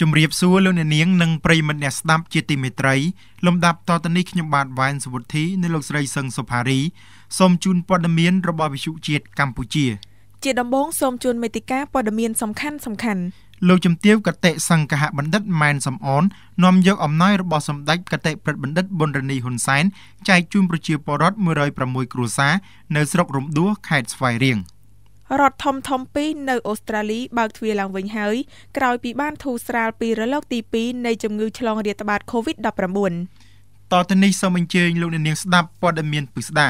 ជំរាបសួរលោកអ្នកនាងនិងប្រិយមិត្តអ្នកស្ដាប់ជាទីមេត្រីលំដាប់តទៅនេះខ្ញុំបាទវ៉ែនសុវុធី នៅលោកស្រីសឹងសុផារីសូមជូនព័ត៌មានរបស់វិទ្យុជាតិកម្ពុជា ជា ដំបូងសូមជូន មេតិការព័ត៌មានសំខាន់សំខាន់លោកជំទាវកតេសង្ឃហបណ្ឌិតម៉ែនសំអននាំយក អំណាចរបស់សម្ដេចកតេប្រិទ្ធបណ្ឌិតប៊ុនរនីហ៊ុនសែនចែកជូនប្រជាពលរដ្ឋ106គ្រួសារនៅស្រុករំដួលខេត្តស្វាយរៀង។រដ្ឋធំធំពីរនៅអូស្ត្រាលីបើកទ្វារឡើងវិញហើយក្រោយពីបានធូរស្រាលពីរលកទី2នៃជំងឺឆ្លងរាតត្បាត COVID-19 តទៅនេះសូមអញ្ជើញលោកអ្នកនាងស្ដាប់ព័ត៌មានពិស្ដា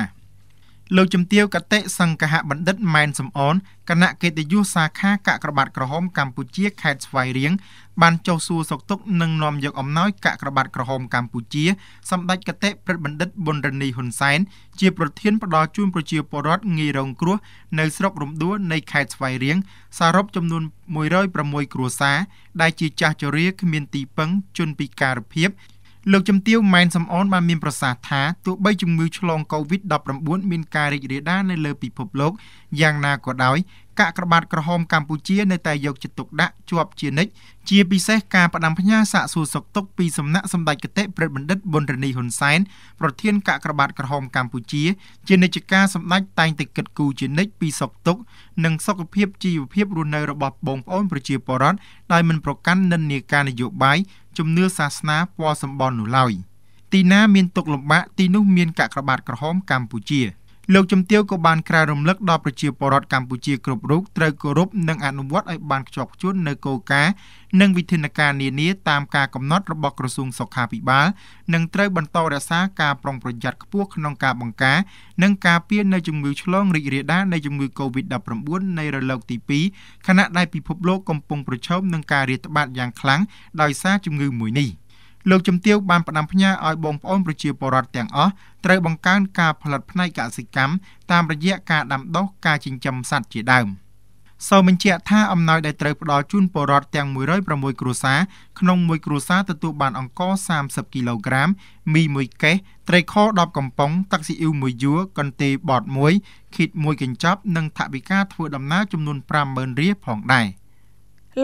លោកជំទាវកតិសង្កហបណ្ឌិតម៉ែនសំអនគណៈកិត្តិយសសាខាកាកក្របាត់ក្រហមកម្ពុជាខេត្តស្វាយរៀងបានចុះសួរសុខទុក្ខនិងនាំយកអំណោយកាកក្របាត់ក្រហមកម្ពុជាសម្ដេចកតិព្រឹទ្ធបណ្ឌិតប៊ុនរនីហ៊ុនសែនជាប្រធានផ្ដល់ជូនប្រជាពលរដ្ឋងាយរងគ្រោះនៅស្រុករំដួលនៃខេត្តស្វាយរៀងសរុបចំនួន106គ្រួសារដែលជាចាស់ជរា គ្មានទីពឹងជនពិការភាពលោកជំទាវម៉ែនសំអនបានមានប្រសាសន៍ថាទោះបីជំងឺឆ្លង Covid-19 មានការរីករាលដាលនៅលើពិភពលោកយ៉ាងណាក៏ដោយកាកក្របាតក្រហមកម្ពុជានៅតែយកចិត្តទុកដាក់ជាប់ជានិច្ចជាពិសេសការផ្ដាំផ្ញើសាកសួរសុខទុក្ខពីសំណាក់សម្ដេចគតិព្រឹទ្ធបណ្ឌិតប៊ុនរនីហ៊ុនសែនប្រធានកាកក្របាតក្រហមកម្ពុជាជានិច្ចការសម្ដេចតែងតែគិតគូរជានិច្ចពីសុខទុក្ខនិងសុខភាពជីវភាពរស់នៅរបស់បងប្អូនប្រជាពលរដ្ឋដោយមិនប្រកាន់និន្នាការនយោបាយជំនឿសាសនាពណ៌សម្បន់នោះឡើយទីណាមានទុកលំបាកទីនោះមានកាកក្របាតក្រហមកម្ពុជា។លោកជំទាវក៏បានក្រៅរំលឹកដល់ប្រជាពលរដ្ឋកម្ពុជាគ្រប់រូបត្រូវគោរពនិងអនុវត្តឲ្យបានខ្ជាប់ខ្ជួននៅគោលការណ៍និងវិធានការនានាតាមការកំណត់របស់ក្រសួងសុខាភិបាលនិងត្រូវបន្តរក្សាការប្រុងប្រយ័ត្នខ្ពស់ក្នុងការបង្ការនិងការពារនៅជំងឺឆ្លងរីករាលដាលនៃជំងឺ Covid-19 នៃរលកទី2ខណៈដែលពិភពលោកកំពុងប្រឈមនឹងការរាតត្បាតយ៉ាងខ្លាំងដោយសារជំងឺមួយនេះ។លោកជំទាវបានផ្ដាំផ្ញើឲ្យបងប្អូនប្រជាពលរដ្ឋទាំងអស់ត្រូវបង្កើនការផលិតផ្នែកកសិកម្មតាមរយៈការដាំដុះការចិញ្ចឹមសត្វជាដើមសូមបញ្ជាក់ថាអំណោយដែលត្រូវផ្ដល់ជូនពលរដ្ឋទាំង106គ្រួសារក្នុងមួយ គ្រួសារទទួលបានអង្ករ30គីឡូក្រាមមី1កេសត្រីខ10កំប៉ុងទឹកស៊ីអ៊ីវ1យួរកន្ទេយបត1គីត1កញ្ចប់និងថវិកាធ្វើដំណើរចំនួន50000រៀលផងដែរ។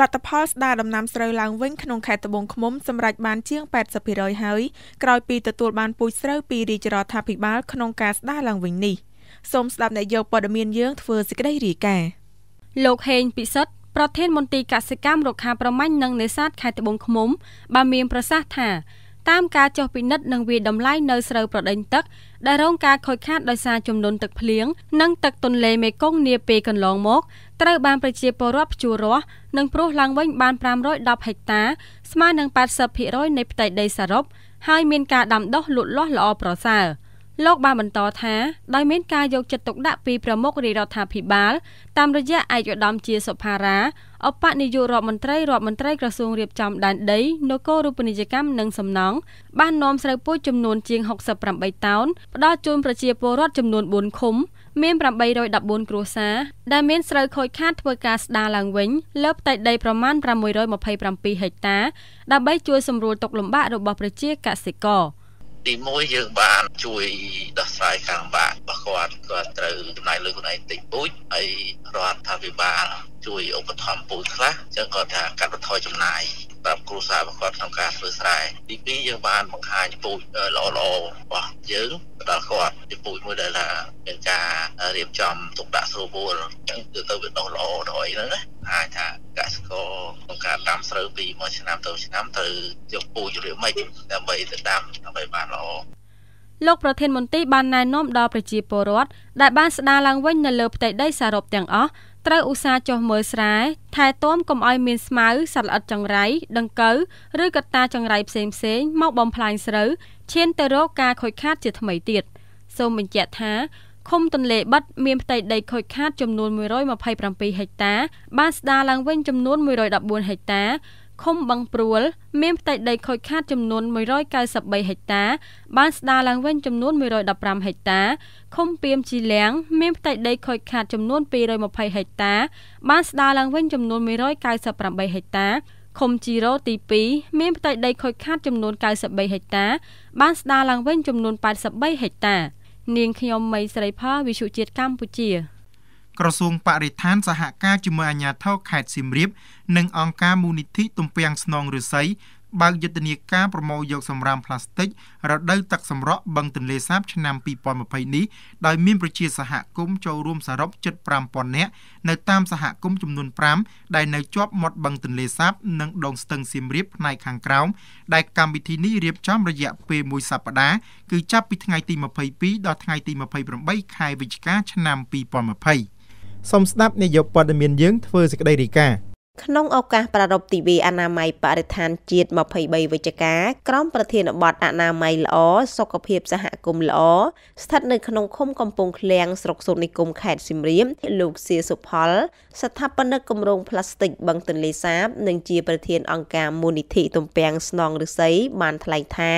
លទ្ធផលស្ដារដំណាំស្រូវឡើងវិញក្នុងខេត្តត្បូងឃ្មុំសម្រេចបានជាង80%ហើយក្រោយពីទទួលបានពូជស្រូវពីរាជរដ្ឋាភិបាលក្នុងការស្ដារឡើងវិញនេះសូមស្ដាប់អ្នកយកព័ត៌មានយើងធ្វើសេចក្តីរាយការណ៍លោកហេងពិសិដ្ឋប្រធានមន្ត្រីកសិកម្មរុក្ខាប្រមាញ់និងនេសាទខេត្តត្បូងឃ្មុំ បានមានប្រសាសន៍ថាតាមការចុះពិនិត្យនិងវាយតម្លៃនៅស្រូវប្រដេញទឹកដែលរងការខូចខាតដោយសារចំនួនទឹកភ្លៀងនិងទឹកទន្លេមេគង្គនាពេលកន្លងមកត្រូវបានប្រជាពលរដ្ឋភ្ជួររាស់និងព្រោះឡើងវិញបាន510ហិកតា ស្មើនឹង80%នៃផ្ទៃដីសរុបហើយមានការដាំដុះលូតលាស់ល្អប្រសើរលោកបានបន្តថាដោយមានការយកចិត្តទុកដាក់ពីប្រមុខរាជរដ្ឋាភិបាល តាមរយៈឯកឧត្តមជាសុផារ៉ាអបនាយករដ្ឋមន្ត្រីរដ្ឋមន្ត្រីក្រសួងរៀបចំដែនដីនគររូបនីយកម្មនិងសំណង់បាននាំស្រូវពូជចំនួនជាង68តោនផ្ដល់ជូនប្រជាពលរដ្ឋចំនួន4ឃុំមាន814គ្រួសារដែលមានស្រូវខូចខាតធ្វើការស្ដារឡើងវិញលើផ្ទៃដីប្រមាណ627ហិកតាដើម្បីជួយសម្រួលទុកលំបាករបស់ប្រជាកសិករ។ទី1យើងបានជួយដោះស្រាយខាងបាក់របស់គាត់គាត់ត្រូវចំណាយលុយខ្លួនឯងតិចពូចហើយរដ្ឋាភិបាលជួយឧបត្ថម្ភពូជខ្លះចឹងគាត់ថាកាត់បន្ថយចំណាយតាមគ្រួសាររបស់គាត់ក្នុងការធ្វើស្រែទី2យើងបានបង្ហាញពូជល្អល្អរបស់យើងដល់គាត់ជាពូជមួយដែលថាមានការរៀបចំទុកដាក់ស្រួលបួលអញ្ចឹងគឺទៅវាដុះល្អដល់អីហ្នឹងណាអាចថាកសិករក្នុងការដាំស្រូវពីមួយឆ្នាំទៅឆ្នាំត្រូវយកពូជរៀបមិនដើម្បីទៅដាំដើម្បីបានល្អលោកប្រធានមន្ត្រីបានណែនាំដល់ប្រជាពលរដ្ឋដែលបានស្ដារឡើងវិញនៅលើផ្ទៃដីសរុបទាំងអស់ត្រូវឧស្សាហ៍ចុះមើលស្រែថែទាំកុំឲ្យមានស្មៅសត្វល្អិតចង្រៃដង្កូវឬកត្តាចង្រៃផ្សេងៗមកបំផ្លាញស្រូវឈានទៅរកការខូចខាតជាថ្មីទៀតសូមបញ្ជាក់ថាឃុំទន្លេបិទមានផ្ទៃដីខូចខាត ចំនួន127ហិកតា បានស្ដារឡើងវិញចំនួន114ហិកតាឃុំបឹងព្រួលមានផ្ទៃដីខូចខាតចំនួន193ហិកតា បានស្ដារឡើងវិញចំនួន115ហិកតាឃុំពីមជីលៀងមានផ្ទៃដីខូចខាតចំនួន220ហិកតា បានស្ដារឡើងវិញចំនួន198ហិកតាឃុំជីរ៉ូទី2មានផ្ទៃដីខូចខាតចំនួន93ហិកតាបានស្ដារឡើងវិញចំនួន83ហិកតានាងខ្ញុំមៃស្រីផលវិសុជាតិកម្ពុជាក្រសួងបរិស្ថានសហការជាមួយអាជ្ញាធរខេត្តសៀមរាបនិងអង្គការមូលនិធិទំពាំងស្នងឫស្សីបើកយុទ្ធនាការប្រមូលយកសំរាមផ្លាស្ទិករដូវទឹកសម្រក់បឹងទន្លេសាបឆ្នាំ2020នេះដោយមានប្រជាសហគមន៍ចូលរួមសរុបជិត5000នាក់នៅតាមសហគមន៍ចំនួន5ដែលនៅជាប់មាត់បឹងទន្លេសាបនិងដងស្ទឹងសៀមរាបផ្នែកខាងក្រោមដែលកម្មវិធីនេះរៀបចំរយៈពេល1សប្តាហ៍គឺចាប់ពីថ្ងៃទី22ដល់ថ្ងៃទី28ខែវិច្ឆិកាឆ្នាំ2020សូមស្ដាប់នាយកព័ត៌មានយើងធ្វើសេចក្តីរីកា។ក្នុងឱកាសប្រារព្ធទិវាអនាម័យបរិស្ថានជាតិ23វិច្ឆិកាក្រមប្រធានបទអនាម័យល្អសុខភាពសហគមន៍ល្អស្ថិតនៅក្នុងឃុំកំពង់ឃ្លៀងស្រុកសូត្រនិគមខេត្តសៀមរាបលោកសៀសុផល ស្ថាបនិកគម្រោងផ្លាស្ទិកបឹងទន្លេសាប និងជាប្រធានអង្គការមូលនិធិទំពាំងស្នងឫស្សីបានថ្លែងថា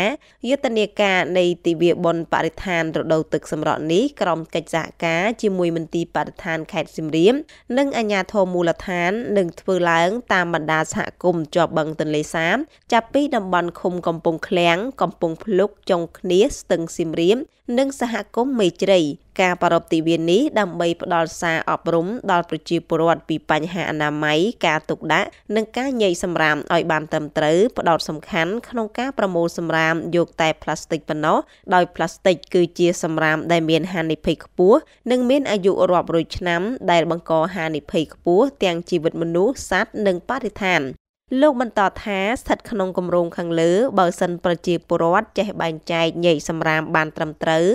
យុទ្ធនាការនៃទិវាបុណ្យបរិស្ថានរដូវទឹកសម្រក់នេះក្រមកិច្ចសហការជាមួយមន្ទីរបរិស្ថានខេត្តសៀមរាបនិងអាជ្ញាធរមូលដ្ឋាននឹងធ្វើឡើងតាមបណ្ដាសហគមន៍ជាប់បឹងទន្លេសាបចាប់ពីតំបន់ឃុំកំពង់ឃ្លាំងកំពង់ភ្លុកចុងឃ្នៀសស្ទឹងសៀមរាបនិង សហគមន៍មេជ្រៃការប្រារព្ធទិវានេះដើម្បីផ្ដល់សារអប់រំដល់ប្រជាពលរដ្ឋពីបញ្ហាអនាម័យការទុកដាក់និងការញែកសម្រាមឲ្យបានត្រឹមត្រូវផ្ដោតសំខាន់ក្នុងការប្រមូលសម្រាមយកតែផ្លាស្ទិកប៉ុណ្ណោះដោយផ្លាស្ទិកគឺជាសម្រាមដែលមានហានិភ័យខ្ពស់និងមានអាយុរាប់រយឆ្នាំដែលបង្កហានិភ័យខ្ពស់ទាំងជីវិតមនុស្សសត្វនិងបរិស្ថាន លោកបន្តថាស្ថិតក្នុងគម្រោងខាងលើបើសិនប្រជាពលរដ្ឋចេះបែងចែកញែកសម្រាមបានត្រឹមត្រូវ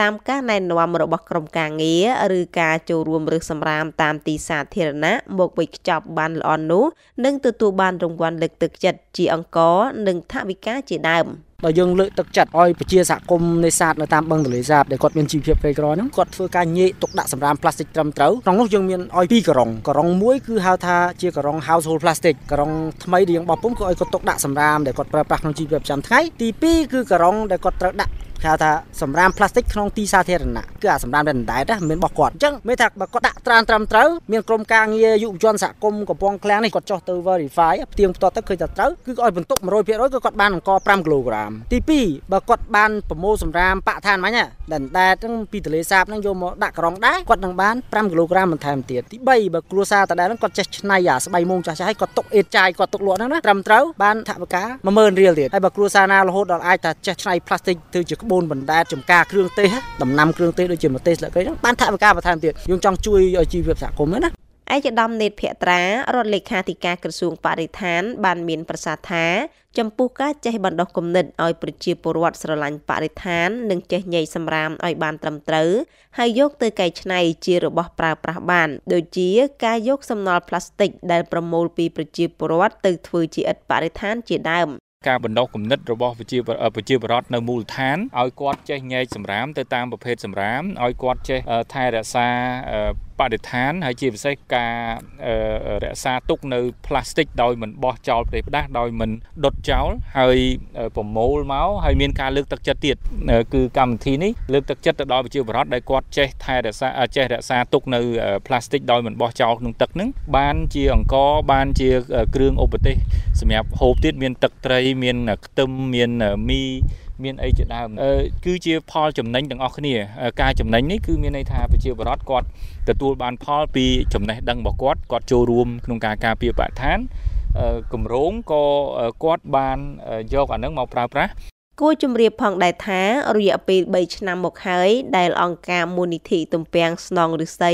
តាមការណែនាំរបស់ក្រុមការងារឬការចូលរួមរើសសម្រាមតាមទីសាធារណៈមកវិចខ្ចប់បានល្អនោះនឹងទទួលបានរង្វាន់លើកទឹកចិត្តជាអង្គនិងថវិកាជាដើម។ដល់យើងលើកទឹកចិត្តឲ្យប្រជាសហគមន៍នេសាទនៅតាមបឹងទន្លេសាបដែលគាត់មានជីវភាពក្រីក្រហ្នឹងគាត់ធ្វើការញែកទុកដាក់សម្រាមផ្លាស្ទិកត្រឹមត្រូវក្នុងនោះយើងមានឲ្យពីរករងករងមួយគឺហៅថាជាករង household plastic ករងថ្មីដែលយើងបោះពុំគឺឲ្យគាត់ទុកដាក់សម្រាមដែលគាត់ប្រើប្រាស់ក្នុងជីវភាពប្រចាំថ្ងៃទី2គឺករងដែលគាត់ត្រូវដាក់ហៅថាសំរាមផ្លាស្ទិកក្នុងទីសាធារណៈគឺអាសំរាមរណ្ដែតហ្នឹងមានរបស់គាត់អញ្ចឹងមេថាបើគាត់ដាក់ត្រានត្រឹមត្រូវ មានក្រុមការងារយុវជនសហគមន៍កំពង់ឃ្លាំងនេះគាត់ចុះទៅ verify ផ្ទៀងផ្ទាត់ទៅឃើញថាត្រូវគឺឲ្យបន្ទុក100%គឺគាត់បានអង្គ5គីឡូក្រាមទី2បើគាត់បានប្រមូលសំរាមបកឋានមិញណាដណ្ដែតហ្នឹងពីទលេសាបហ្នឹងយកមកដាក់ក្រុងដែរគាត់នឹងបាន5គីឡូក្រាមបន្ថែមទៀតទី3បើគ្រួសារតដែលហ្នឹងគាត់ចេះឆ្នៃអាស្បៃមុងចាស់ចាស់ឲ្យគាត់ទុកអេតចាយគាត់ទុកលក់ហ្នឹងណាត្រឹមត្រូវបានថវិកា10000រៀលទៀតហើយបើគ្រួសារណារហូតដល់អាចថាចេះឆ្នៃផ្លាស្ទិកទៅជាក្បូនបណ្ដែតចំការគ្រឿងទេសដំណាំគ្រឿងទេសដូចជាម្ទេសស្លឹកគ្រៃហ្នឹងបានថវិកាបន្ថែមទៀតយើងចង់ជួយឲ្យជីវភាពសហគមន៍ហ្នឹងណាឯកឧត្តមនេតភក្ត្រារដ្ឋលេខាធិការក្រសួងបរិស្ថាន បានមាន ប្រសាសន៍ថា ចំពោះការចេះបណ្ដុះគំនិតឲ្យប្រជាពលរដ្ឋស្រឡាញ់បរិស្ថាន និងចេះញែកសម្រាមឲ្យបាន ត្រឹមត្រូវហើយយកទៅកែច្នៃជារបស់ប្រើប្រាស់បាន ដូចជា ការយក សំណល់ផ្លាស្ទិកដែលប្រមូលពីប្រជាពលរដ្ឋទៅធ្វើជាឥដ្ឋបរិស្ថានជាដើមការបណ្ដុះគំនិតរបស់ប្រជាប្រជាបរតនៅមូលដ្ឋានឲ្យគាត់ចេះញែកសម្រាមទៅតាមប្រភេទសម្រាមឲ្យគាត់ចេះថែរក្សាបរិស្ថានហើយជាពិសេសការរក្សាទុកនៅផ្លាស្ទិកដោយមិនបោះចោលប្រេផ្ដាសដោយមិនដុតចោលហើយប្រមូលមកហើយមានការលើកទឹកចិត្តទៀតគឺកម្មវិធីនេះលើកទឹកចិត្តទៅដល់ប្រជាពលរដ្ឋដែលគាត់ចេះថែរក្សាចេះរក្សាទុកនៅផ្លាស្ទិកដោយមិនបោះចោលក្នុងទឹកនឹងបានជាអង្គបានជាគ្រឿងឧបទេសសម្រាប់ហូបទៀតមាន ទឹកត្រីមានខ្ទឹមមានមីមានអីជាដើមគឺជាផលចំណេញទាំងអស់គ្នាការចំណេញនេះគឺមានន័យថាប្រជាពលរដ្ឋគាត់ទទួលបានផលពីចំណេះ ដឹងរបស់គាត់គាត់ចូលរួមក្នុងការការពារបរិស្ថានគម្រោងក៏គាត់បានយកអានឹងមកប្រើប្រាស់គួរជំរាបផងដែរថារយៈពេល3ឆ្នាំមកហើយដែលអង្គការមូលនិធិទំពាំងស្នងឫស្សី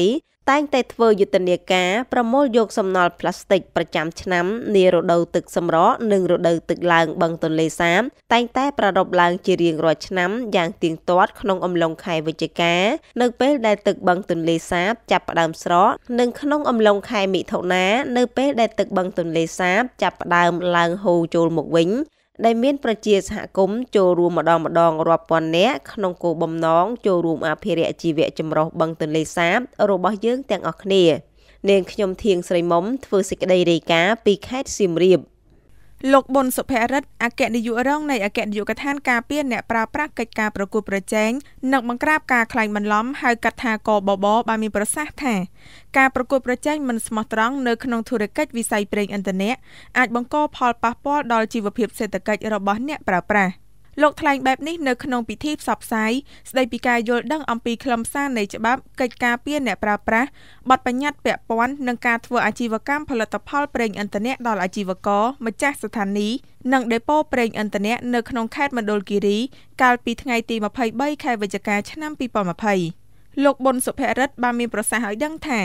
តែងតែធ្វើយុទ្ធនាការប្រមូលយកសំណល់ផ្លាស្ទិកប្រចាំឆ្នាំនារដូវទឹកសម្រក់និងរដូវទឹកឡើងបឹងទន្លេសាបតែងតែប្រារព្ធឡើងជារៀងរាល់ឆ្នាំយ៉ាងទៀងទាត់ក្នុងអំឡុងខែវិច្ឆិកា នៅពេលដែលទឹកបឹងទន្លេសាបចាប់ផ្ដើមស្រកនិងក្នុងអំឡុងខែមិថុនានៅពេលដែលទឹកបឹងទន្លេសាបចាប់ផ្ដើមឡើងហូរចូលមកវិញដែលមានប្រជាសហគមន៍ចូលរួមម្ដងម្ដងរាប់ពាន់នាក់ក្នុងគោលបំណងចូលរួមអភិរក្សជីវៈចម្រុះបឹងទន្លេសាប របស់យើងទាំងអស់គ្នានាងខ្ញុំធៀងស្រីមុំធ្វើសេចក្តីរាយការណ៍ពីខេត្តសៀមរាប។លោកប៊ុនសុភរិទ្ធអគ្គនាយករងនៃអគ្គនាយកដ្ឋានការពារអ្នកប្រើប្រាស់កិច្ចការប្រគួតប្រជែងនិងបង្ក្រាបការក្លែងបន្លំហៅកាត់ថាកបបបានមានប្រសាសន៍ថា ការប្រគួតប្រជែងមិនស្មោះត្រង់នៅក្នុងធុរកិច្ចវិស័យប្រេងឥន្ធនៈអាចបង្កផលប៉ះពាល់ដល់ជីវភាពសេដ្ឋកិច្ចរបស់អ្នកប្រើប្រាស់លោកថ្លែងបែបនេះនៅក្នុងពិធីផ្សព្វផ្សាយស្ដីពីការយល់ដឹង អំពីខ្លឹមសារនៃច្បាប់កិច្ចការពារអ្នកប្រើប្រាស់បទបញ្ញត្តិពាក់ព័ន្ធនឹងការធ្វើអាជីវកម្មផលិតផលប្រេងឥន្ធនៈដល់អាជីវករម្ចាស់ស្ថានីយ៍និងដេប៉ូប្រេងឥន្ធនៈនៅក្នុងខេត្តមណ្ឌលគិរីកាលពីថ្ងៃទី23ខែវិច្ឆិកាឆ្នាំ2020លោកប៊ុនសុភរិទ្ធបានមានប្រសាសន៍ឲ្យដឹងថា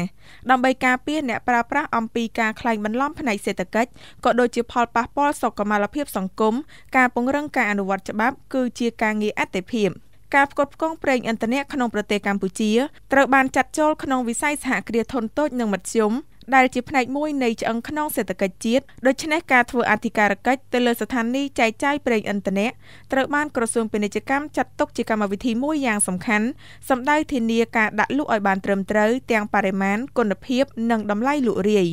ដើម្បីការពារអ្នកប្រើប្រាស់អំពីការក្លែងបន្លំផ្នែកសេដ្ឋកិច្ចក៏ដូចជា ផលប៉ះពាល់សុខុមាលភាពសង្គមការពង្រឹងការអនុវត្តច្បាប់គឺជាការងារអតិភិបការផ្គត់ផ្គង់ប្រេងឥន្ធនៈក្នុងប្រទេសកម្ពុជាត្រូវបានចាត់ចូលក្នុងវិស័យសហគ្រាសធុនតូចនិងមធ្យមដែលជាផ្នែកមួយនៃឆ្អឹងខ្នងសេដ្ឋកិច្ចជាតិដូច្នេះការធ្វើអធិការកិច្ចទៅលើស្ថានីយ៍ចែកចាយប្រេងឥន្ធនៈត្រូវបានក្រសួងពាណិជ្ជកម្មចាត់ទុកជាកម្មវិធីមួយយ៉ាងសំខាន់សម្ដៅធានាការដាក់លក់ឲ្យបានត្រឹមត្រូវទាំងបរិមាណគុណភាព និងតម្លៃលក់រាយ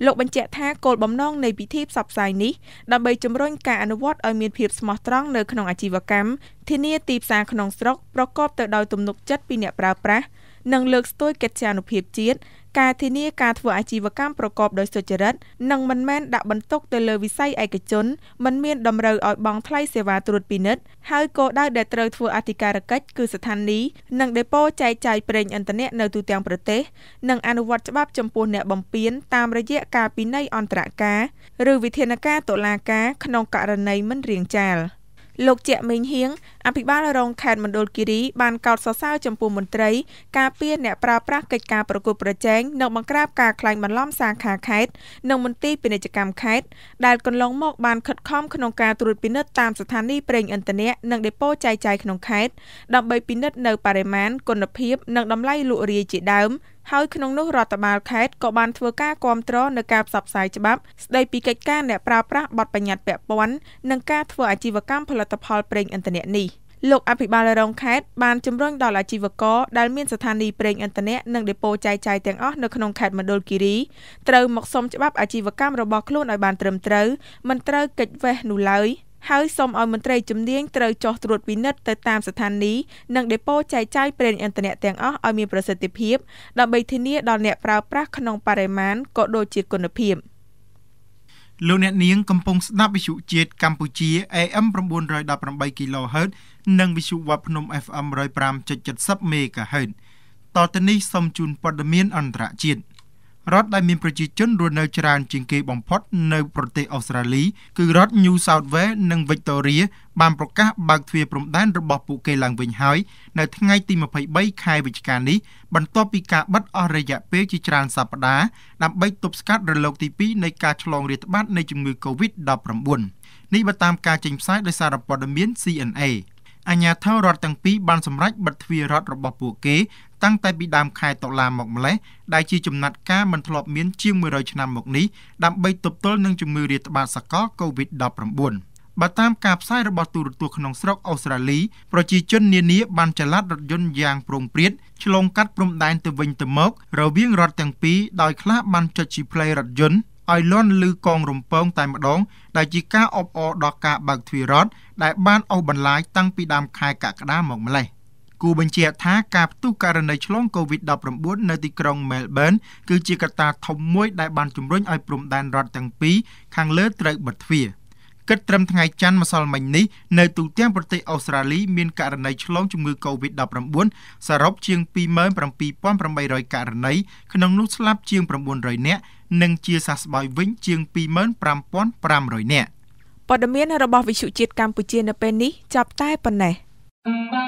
។លោកបញ្ជាក់ថាគោលបំណងនៃពិធីផ្សព្វផ្សាយនេះដើម្បីជំរុញការអនុវត្តឲ្យមានភាពស្មោះត្រង់នៅក្នុងអាជីវកម្មធានាទីផ្សារក្នុងស្រុកប្រកបទៅដោយទំនុកចិត្តពីអ្នកប្រើប្រាស់និងលើកស្ទួយកិត្យានុភាពជាតិការធានាការធ្វើអាជីវកម្មប្រកបដោយសុចរិតនិងមិនមែនដាក់បន្ទុកទៅលើវិស័យឯកជនមិនមានតម្រូវឲ្យបង់ថ្លៃសេវាត្រួតពិនិត្យហើយគោលដៅដែលត្រូវធ្វើអធិការកិច្ចគឺស្ថានីយ៍និងដេប៉ូចែកចាយប្រេងឥន្ធនៈនៅទូទាំងប្រទេសនិងអនុវត្តច្បាប់ចំពោះអ្នកបំពានតាមរយៈការពិន័យអន្តរការឬវិធានការតុលាការក្នុងករណីមិនរាងចាល។លោកជាក់មេងហៀងអភិបាលរងខេត្តមណ្ឌលគិរីបានកោតសរសើរចំពោះមន្ត្រីការពារអ្នកប្រើប្រាស់កិច្ចការប្រកួតប្រជែងនិងបង្ក្រាបការក្លែងបន្លំសាខាខេត្តនិងមន្ទីរពាណិជ្ជកម្មខេត្តដែលកន្លងមកបានខិតខំក្នុងការត្រួតពិនិត្យតាមស្ថានីយ៍ប្រេងឥន្ធនៈនិងដេប៉ូចាយចាយក្នុងខេត្តដើម្បីពិនិត្យនៅបរិមាណគុណភាព និងតម្លៃលក់រាយជាដើមហើយក្នុងនោះរដ្ឋបាលខេត្តក៏បានធ្វើការគ្រប់គ្រងនៅការផ្សព្វផ្សាយច្បាប់ស្ដីពីកិច្ចការអ្នកប្រើប្រាស់បទបញ្ញត្តិពាក់ព័ន្ធនិងការធ្វើអាជីវកម្មផលិតផលប្រេងឥន្ធនៈនេះ។លោកអភិបាលរងខេត្តបានជំរុញដល់អាជីវករដែលមានស្ថានីយ៍ប្រេងឥន្ធនៈនិងដេប៉ូចាយចាយទាំងអស់នៅក្នុងខេត្តមណ្ឌលគិរីត្រូវមកសុំច្បាប់អាជីវកម្មរបស់ខ្លួនឲ្យបានត្រឹមត្រូវមិនត្រូវកិច្ចវេះនោះឡើយហើយសូមឲ្យមន្ត្រីជំនាញត្រូវចុះត្រួតពិនិត្យទៅតាមស្ថានីយ៍និងដេប៉ូចែកចាយប្រេងឥន្ធនៈទាំងអស់ឲ្យមានប្រសិទ្ធភាពដើម្បីធានាដល់អ្នកប្រើប្រាស់ក្នុងបរិមាណក៏ដូចជាគុណភាពលោកអ្នកនាងកំពុងស្ដាប់វិទ្យុជាតិកម្ពុជា AM 918 kHz និងវិទ្យុវត្តភ្នំ FM 105.70 MHz តទៅនេះសូមជូនព័ត៌មានអន្តរជាតិរដ្ឋដែលមានប្រជាជនរស់នៅច្រើនជាងគេបំផុតនៅប្រទេសអូស្ត្រាលីគឺរដ្ឋ New South Wales និង Victoria បានប្រកាសបើកទ្វារព្រំដែនរបស់ពួកគេឡើងវិញហើយនៅថ្ងៃទី23ខែវិច្ឆិកានេះបន្ទាប់ពីការបិទអស់រយៈពេលជាច្រើនសប្តាហ៍ដើម្បីទប់ស្កាត់រលកទី2នៃការឆ្លងរាតត្បាតនៃជំងឺ Covid-19 នេះបើតាមការចេញផ្សាយដោយសារព័ត៌មាន CNA អាញាធររដ្ឋទាំងពីរបានសម្រេចបិទទ្វាររដ្ឋរបស់ពួកគេតាំងតែពីដើមខែតុលាមកម្លេះដែលជាចំណាត់ការមិនធ្លាប់មានជាង100ឆ្នាំមកនេះដើម្បីទប់ទល់នឹងជំងឺរាតត្បាតសកល COVID-19 បើតាមការផ្សាយរបស់ទូរទស្សន៍ក្នុងស្រុកអូស្ត្រាលីប្រជាជននានាបានចល័តរថយន្តយ៉ាងប្រងព្រាតឆ្លងកាត់ព្រំដែនទៅវិញទៅមក រវាងរដ្ឋទាំងពីរដោយខ្លះបានចុចជីផ្លេរថយន្តឲ្យលន់ឬកងរំពងតែម្ដងដែលជាការអបអរដល់ការបើកទ្វាររដ្ឋដែលបានអូសបន្លាយតាំងពីដើមខែកក្កដាមកម្លេះ។គូបញ្ជាក់ថាការផ្ទុះករណីឆ្លង COVID-19 នៅទីក្រុង Melbourne គឺជាកត្តាធំមួយដែលបានជំរុញឲ្យព្រំដែនរដ្ឋទាំងពីរខាងលើត្រូវបិទទ្វារគិតត្រឹមថ្ងៃច័ន្ទម្សិលមិញនេះនៅទូទាំងប្រទេសអូស្ត្រាលីមានករណីឆ្លងជំងឺ Covid-19 សរុបជាង27800ករណីក្នុងនោះស្លាប់ជាង900នាក់និងជាសះស្បើយវិញជាង25500នាក់ព័ត៌មានរបស់វិទ្យុជាតិកម្ពុជានៅពេលនេះចាប់តែប៉ុណ្ណេះ។